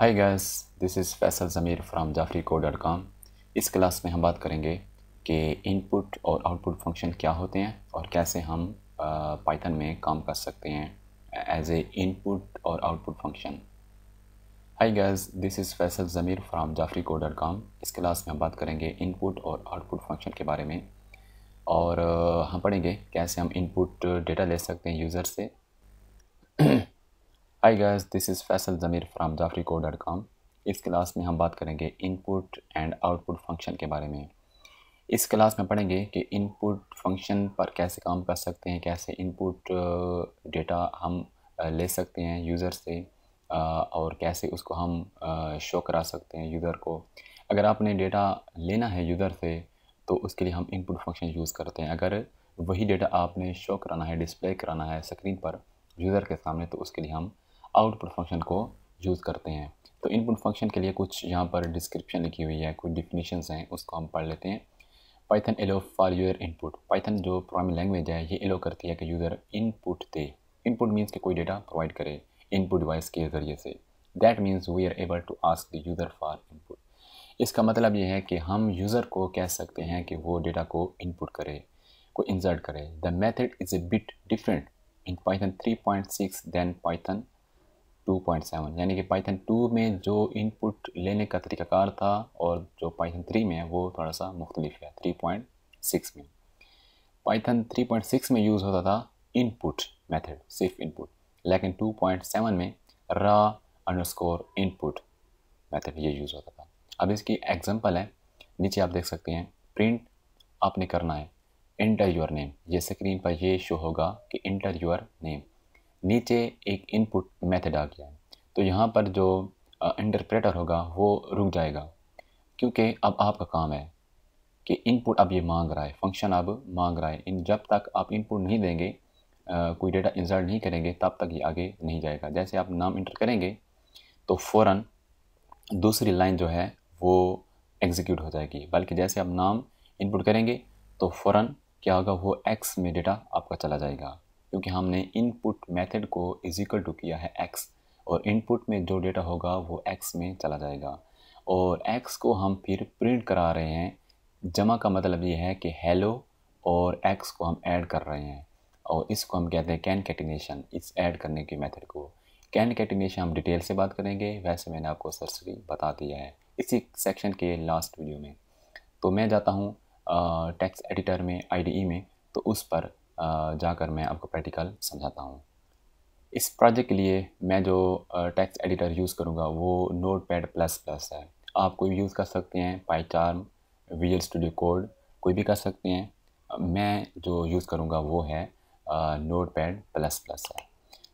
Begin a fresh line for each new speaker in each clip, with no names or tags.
hi guys this is Faisal Zameer from Jafri को dot com इस class में हम बात करेंगे कि इनपुट और आउटपुट फंक्शन क्या होते हैं और कैसे हम पाइथन में काम कर सकते हैं एज ए इनपुट और output function hi guys this is Faisal Zameer from Jafri को डॉट कॉम इस क्लास में हम बात करेंगे इनपुट और आउटपुट फंक्शन के बारे में और हम पढ़ेंगे कैसे हम इनपुट डेटा ले सकते हैं यूज़र से hi guys this is Faisal Zameer from com इस क्लास में हम बात करेंगे इनपुट एंड आउटपुट फंक्शन के बारे में इस क्लास में पढ़ेंगे कि इनपुट फंक्शन पर कैसे काम कर सकते हैं कैसे इनपुट डेटा हम ले सकते हैं यूज़र से और कैसे उसको हम शो करा सकते हैं यूज़र को अगर आपने डेटा लेना है यूज़र से तो उसके लिए हम इनपुट फंक्शन यूज़ करते हैं अगर वही डेटा आपने शो कराना है डिस्प्ले कराना है स्क्रीन पर यूज़र के सामने तो उसके लिए हम आउटपुट फंक्शन को यूज़ करते हैं तो इनपुट फंक्शन के लिए कुछ यहाँ पर डिस्क्रिप्शन लिखी हुई है कुछ डिफिनीशंस हैं उसको हम पढ़ लेते हैं Python allow for your input Python जो प्रोग्रामिंग लैंग्वेज है ये एलो करती है कि यूज़र इनपुट दे इनपुट मीन्स कि कोई डेटा प्रोवाइड करे इनपुट डिवाइस के ज़रिए से that means we are able to ask the user for input इसका मतलब ये है कि हम यूज़र को कह सकते हैं कि वो डेटा को इनपुट करे को इंसर्ट करे the method is a bit different in Python 3.6 than Python 2.7 यानी कि पाइथन 2 में जो इनपुट लेने का तरीकाकार था और जो पाइथन 3 में है वो थोड़ा सा मुख्तलिफ है 3.6 में पाइथन 3.6 में यूज़ होता था इनपुट मेथड सिर्फ इनपुट लेकिन 2.7 में रा अंडरस्कोर इनपुट मेथड ये यूज़ होता था अब इसकी एग्जांपल है नीचे आप देख सकते हैं प्रिंट आपने करना है इंटर योर नेम ये स्क्रीन पर ये शो होगा कि इंटर योर नेम नीचे एक इनपुट मेथड आ गया है तो यहाँ पर जो इंटरप्रेटर होगा वो रुक जाएगा क्योंकि अब आपका काम है कि इनपुट अब ये मांग रहा है फंक्शन अब मांग रहा है इन जब तक आप इनपुट नहीं देंगे आ, कोई डेटा इंसर्ट नहीं करेंगे तब तक ये आगे नहीं जाएगा जैसे आप नाम इंटर करेंगे तो फ़ौर दूसरी लाइन जो है वो एग्जीक्यूट हो जाएगी बल्कि जैसे आप नाम इनपुट करेंगे तो फ़ौर क्या होगा वो एक्स में डेटा आपका चला जाएगा क्योंकि हमने इनपुट मेथड को इज इक्वल टू किया है एक्स और इनपुट में जो डेटा होगा वो एक्स में चला जाएगा और एक्स को हम फिर प्रिंट करा रहे हैं जमा का मतलब ये है कि हेलो और एक्स को हम ऐड कर रहे हैं और इसको हम कहते हैं कैन कैटिनेशन इस ऐड करने की मेथड को कैन कैटिनेशन हम डिटेल से बात करेंगे वैसे मैंने आपको सरसरी बता दिया है इसी सेक्शन के लास्ट वीडियो में तो मैं जाता हूँ टेक्स्ट एडिटर में आईडीई e में तो उस पर जाकर मैं आपको प्रैक्टिकल समझाता हूँ इस प्रोजेक्ट के लिए मैं जो टेक्स्ट एडिटर यूज़ करूँगा वो नोट पैड प्लस प्लस है आप कोई भी यूज़ कर सकते हैं पाईचार्म विजल स्टूडियो कोड कोई भी कर सकते हैं मैं जो यूज़ करूँगा वो है नोट पैड प्लस प्लस है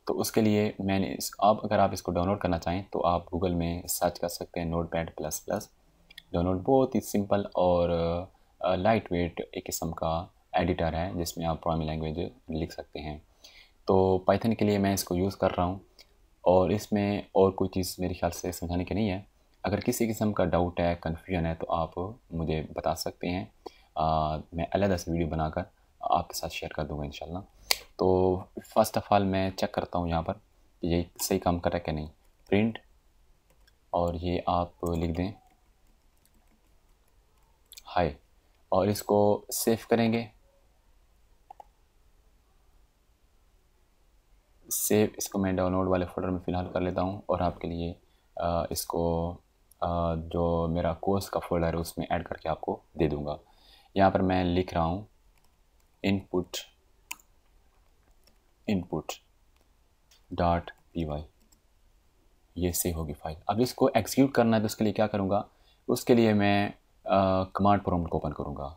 तो उसके लिए मैंने इस आप अगर आप इसको डाउनलोड करना चाहें तो आप गूगल में सर्च कर सकते हैं notepad plus plus download बहुत ही सिंपल और लाइट वेट एक किस्म का एडिटर है जिसमें आप प्रोग्रामिंग लैंग्वेज लिख सकते हैं तो पाइथन के लिए मैं इसको यूज़ कर रहा हूँ और इसमें और कोई चीज़ मेरे ख्याल से समझाने की नहीं है अगर किसी किस्म का डाउट है कन्फ्यूजन है तो आप मुझे बता सकते हैं आ, मैं अलग से वीडियो बनाकर आपके साथ शेयर कर दूँगा इन तो फर्स्ट ऑफ़ ऑल मैं चेक करता हूँ यहाँ पर कि ये सही काम कर रहा है कि नहीं प्रिंट और ये आप लिख दें हाय और इसको सेव करेंगे सेव इसको मैं डाउनलोड वाले फ़ोल्डर में फ़िलहाल कर लेता हूँ और आपके लिए इसको जो मेरा कोर्स का फोल्डर है उसमें ऐड करके आपको दे दूँगा यहाँ पर मैं लिख रहा हूँ input input dot P Y ये सेव होगी फाइल अब इसको एग्जीक्यूट करना है तो उसके लिए क्या करूँगा उसके लिए मैं कमांड प्रोम को ओपन करूँगा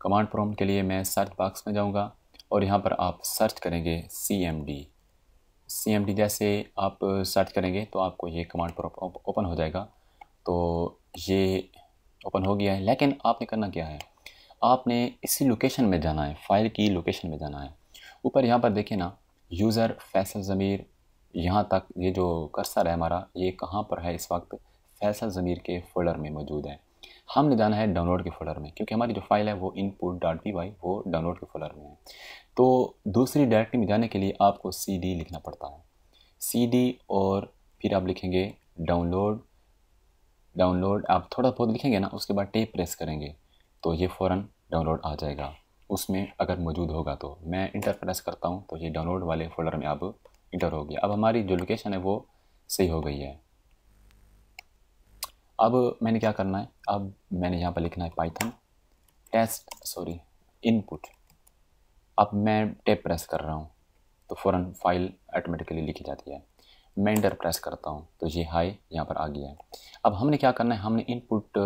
कमांड प्रोम के लिए मैं सर्च बॉक्स में जाऊँगा और यहाँ पर आप सर्च करेंगे C M D C M D जैसे आप सर्च करेंगे तो आपको ये कमांड पर ओपन हो जाएगा तो ये ओपन हो गया है लेकिन आपने करना क्या है आपने इसी लोकेशन में जाना है फाइल की लोकेशन में जाना है ऊपर यहाँ पर देखें ना यूज़र फैसल ज़मीर यहाँ तक ये जो कर्सर है हमारा ये कहाँ पर है इस वक्त फैसल ज़मीर के फोल्डर में मौजूद है हमने जाना है डाउनलोड के फोल्डर में क्योंकि हमारी जो फाइल है वो इनपुट डॉट पी वाई वो डाउनलोड के फोल्डर में है तो दूसरी डायरेक्टरी में जाने के लिए आपको सी डी लिखना पड़ता है सी डी और फिर आप लिखेंगे डाउनलोड डाउनलोड आप थोड़ा बहुत लिखेंगे ना उसके बाद टेप प्रेस करेंगे तो ये फ़ौर डाउनलोड आ जाएगा उसमें अगर मौजूद होगा तो मैं इंटर प्रेस करता हूँ तो ये डाउनलोड वाले फोल्डर में अब इंटर हो गया अब हमारी जो लोकेशन है वो सही हो गई है अब मैंने क्या करना है अब मैंने यहाँ पर लिखना है पाइथन टेस्ट सॉरी इनपुट अब मैं टेप प्रेस कर रहा हूँ तो फ़ौर फाइल ऑटोमेटिकली लिखी जाती है मैं इंटर प्रेस करता हूँ तो ये हाई यहाँ पर आ गया है अब हमने क्या करना है हमने इनपुट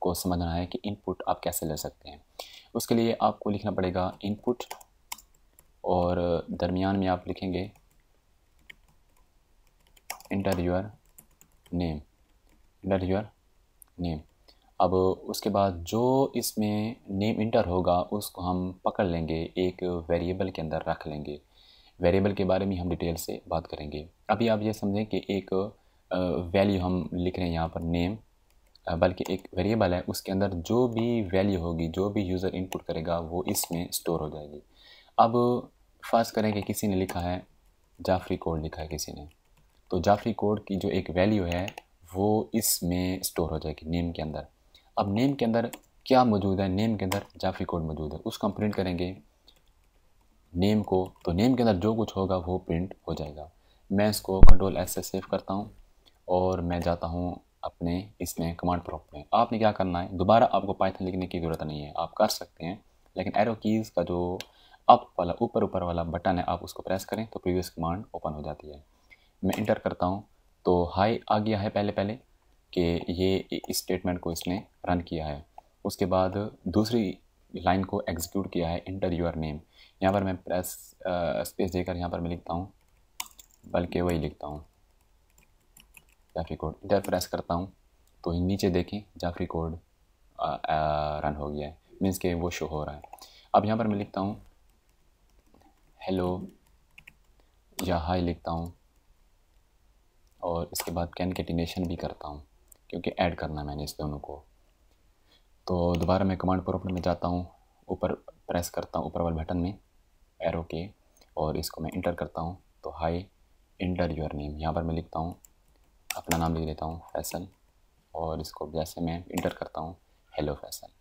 को समझना है कि इनपुट आप कैसे ले सकते हैं उसके लिए आपको लिखना पड़ेगा इनपुट और दरमियान में आप लिखेंगे enter your name enter your name अब उसके बाद जो इसमें नेम इंटर होगा उसको हम पकड़ लेंगे एक वेरिएबल के अंदर रख लेंगे वेरिएबल के बारे में हम डिटेल से बात करेंगे अभी आप ये समझें कि एक वैल्यू हम लिख रहे हैं यहाँ पर नेम बल्कि एक वेरिएबल है उसके अंदर जो भी वैल्यू होगी जो भी यूज़र इनपुट करेगा वो इसमें स्टोर हो जाएगी अब फर्ज करें कि किसी ने लिखा है जाफरी कोड लिखा है किसी ने तो जाफरी कोड की जो एक वैल्यू है वो इसमें स्टोर हो जाएगी नेम के अंदर अब नेम के अंदर क्या मौजूद है नेम के अंदर जाफी कोड मौजूद है उसको हम प्रिंट करेंगे नेम को तो नेम के अंदर जो कुछ होगा वो प्रिंट हो जाएगा मैं इसको कंट्रोल एस से सेव करता हूँ और मैं जाता हूँ अपने इसमें कमांड प्रॉप्ट में आपने क्या करना है दोबारा आपको पाइथन लिखने की ज़रूरत नहीं है आप कर सकते हैं लेकिन एरो कीज़ का जो अप वाला ऊपर ऊपर वाला बटन है आप उसको प्रेस करें तो प्रीवियस कमांड ओपन हो जाती है मैं इंटर करता हूँ तो हाई आ गया है पहले पहले कि ये स्टेटमेंट को इसने रन किया है उसके बाद दूसरी लाइन को एग्जीक्यूट किया है इंटर यूर नेम यहाँ पर मैं प्रेस स्पेस देकर यहाँ पर मैं लिखता हूँ बल्कि वही लिखता हूँ जाफरी कोड इंटर प्रेस करता हूँ तो नीचे देखें जाफरी कोड रन हो गया है मीन्स के वो शो हो रहा है अब यहाँ पर मैं लिखता हूँ हेलो या हाई लिखता हूँ और इसके बाद कैन कैटिनेशन भी करता हूँ क्योंकि ऐड करना है मैंने इस दोनों को तो दोबारा मैं कमांड प्रॉम्प्ट में जाता हूँ ऊपर प्रेस करता हूँ ऊपर वाले बटन में एरो के और इसको मैं इंटर करता हूँ तो हाई इंटर योर नेम यहाँ पर मैं लिखता हूँ अपना नाम लिख लेता हूँ फैसल और इसको जैसे मैं इंटर करता हूँ हेलो फैसल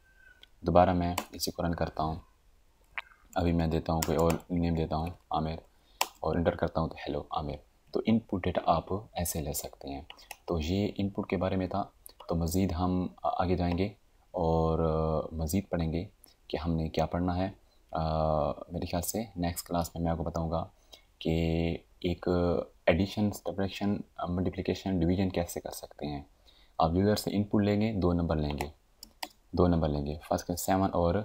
दोबारा मैं इसी को रन करता हूँ अभी मैं देता हूँ कोई और नेम देता हूँ आमिर और इंटर करता हूँ तो हेलो आमिर तो इनपुट डेटा आप ऐसे ले सकते हैं तो ये इनपुट के बारे में था तो मज़ीद हम आगे जाएंगे और मज़ीद पढ़ेंगे कि हमने क्या पढ़ना है मेरे ख्याल से नेक्स्ट क्लास में मैं आपको बताऊंगा कि एक एडिशन सब्ट्रैक्शन मल्टीप्लिकेशन डिवीजन कैसे कर सकते हैं आप यूज़र से इनपुट लेंगे दो नंबर लेंगे दो नंबर लेंगे फर्स्ट सेवन और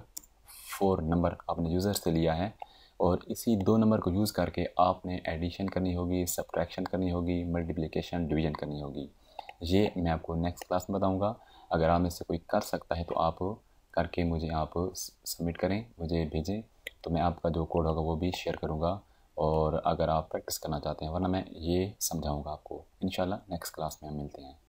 फोर नंबर आपने यूज़र से लिया है और इसी दो नंबर को यूज़ करके आपने एडिशन करनी होगी सब्ट्रैक्शन करनी होगी मल्टीप्लिकेशन डिवीजन करनी होगी ये मैं आपको नेक्स्ट क्लास में बताऊँगा अगर आप इससे कोई कर सकता है तो आप करके मुझे आप सबमिट करें मुझे भेजें तो मैं आपका जो कोड होगा वो भी शेयर करूँगा और अगर आप प्रैक्टिस करना चाहते हैं वरना मैं ये समझाऊँगा आपको इन नेक्स्ट क्लास में हम मिलते हैं